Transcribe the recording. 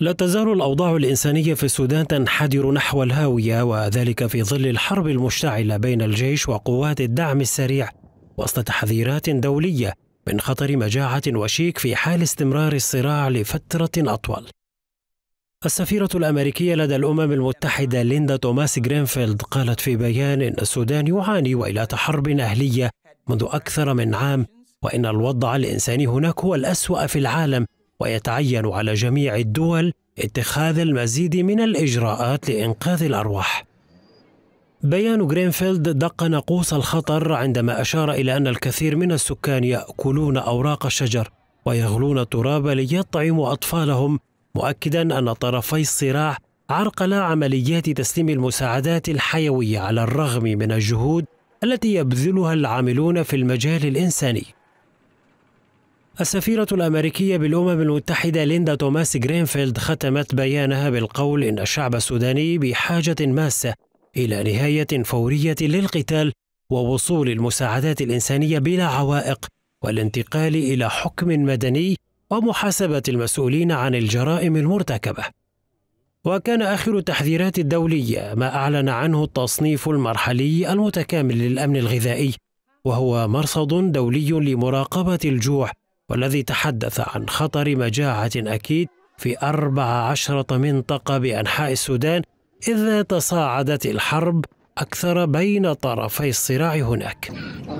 لا تزال الأوضاع الإنسانية في السودان تنحدر نحو الهاوية وذلك في ظل الحرب المشتعلة بين الجيش وقوات الدعم السريع وسط تحذيرات دولية من خطر مجاعة وشيك في حال استمرار الصراع لفترة أطول. السفيرة الأمريكية لدى الأمم المتحدة ليندا توماس جرينفيلد قالت في بيان إن السودان يعاني وإلى حرب أهلية منذ أكثر من عام وإن الوضع الإنساني هناك هو الأسوأ في العالم ويتعين على جميع الدول اتخاذ المزيد من الإجراءات لإنقاذ الأرواح. بيان غرينفيلد دق ناقوس الخطر عندما أشار إلى أن الكثير من السكان يأكلون أوراق الشجر ويغلون التراب ليطعموا أطفالهم مؤكدا أن طرفي الصراع عرقلا عمليات تسليم المساعدات الحيوية على الرغم من الجهود التي يبذلها العاملون في المجال الإنساني السفيرة الأمريكية بالأمم المتحدة ليندا توماس جرينفيلد ختمت بيانها بالقول إن الشعب السوداني بحاجة ماسة إلى نهاية فورية للقتال ووصول المساعدات الإنسانية بلا عوائق والانتقال إلى حكم مدني ومحاسبة المسؤولين عن الجرائم المرتكبة. وكان آخر التحذيرات الدولية ما أعلن عنه التصنيف المرحلي المتكامل للأمن الغذائي، وهو مرصد دولي لمراقبة الجوع والذي تحدث عن خطر مجاعة أكيد في أربع عشرة منطقة بأنحاء السودان إذا تصاعدت الحرب أكثر بين طرفي الصراع هناك